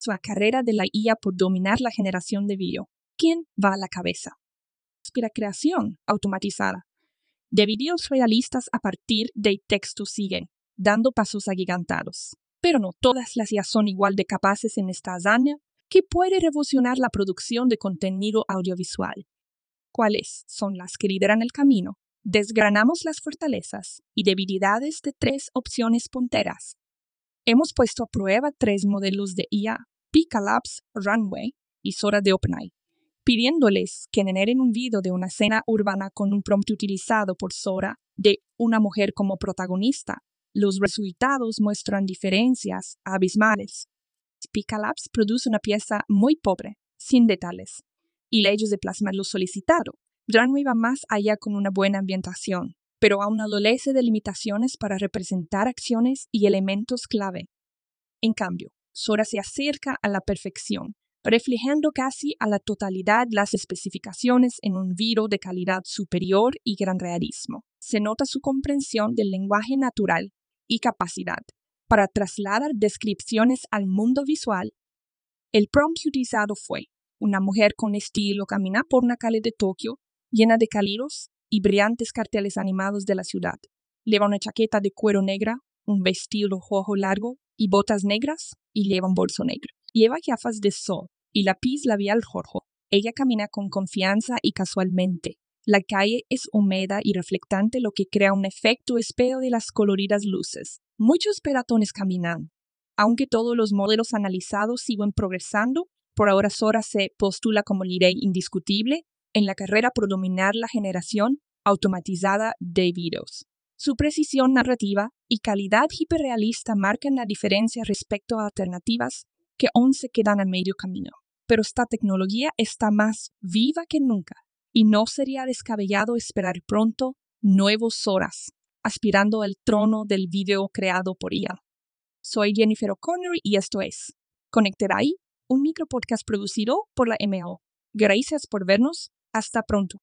Su carrera de la IA por dominar la generación de video. ¿Quién va a la cabeza? La creación automatizada de videos realistas a partir de texto siguen, dando pasos agigantados. Pero no todas las IA son igual de capaces en esta hazaña que puede revolucionar la producción de contenido audiovisual. ¿Cuáles son las que lideran el camino? Desgranamos las fortalezas y debilidades de tres opciones punteras. Hemos puesto a prueba tres modelos de IA Pika Labs Runway y Sora de OpenAI, pidiéndoles que generen un video de una escena urbana con un prompt utilizado por Sora de una mujer como protagonista. Los resultados muestran diferencias abismales. Pika Labs produce una pieza muy pobre, sin detalles, y leyes de plasmar lo solicitado. Runway va más allá con una buena ambientación, pero aún adolece de limitaciones para representar acciones y elementos clave. En cambio, Sora se acerca a la perfección, reflejando casi a la totalidad las especificaciones en un viro de calidad superior y gran realismo. Se nota su comprensión del lenguaje natural y capacidad para trasladar descripciones al mundo visual. El prompt utilizado fue una mujer con estilo camina por una calle de Tokio llena de caliros y brillantes carteles animados de la ciudad. Lleva una chaqueta de cuero negra, un vestido rojo largo y botas negras y lleva un bolso negro. Lleva gafas de sol y la la lápiz al rojo. Ella camina con confianza y casualmente. La calle es húmeda y reflectante, lo que crea un efecto espejo de las coloridas luces. Muchos peatones caminan. Aunque todos los modelos analizados siguen progresando, por ahora Sora se postula como líder indiscutible en la carrera por dominar la generación automatizada de virus. Su precisión narrativa y calidad hiperrealista marcan la diferencia respecto a alternativas que aún se quedan a medio camino. Pero esta tecnología está más viva que nunca y no sería descabellado esperar pronto nuevos horas, aspirando al trono del video creado por ella. Soy Jennifer O'Connor y esto es Conectar ahí, un micropodcast producido por la MO. Gracias por vernos. Hasta pronto.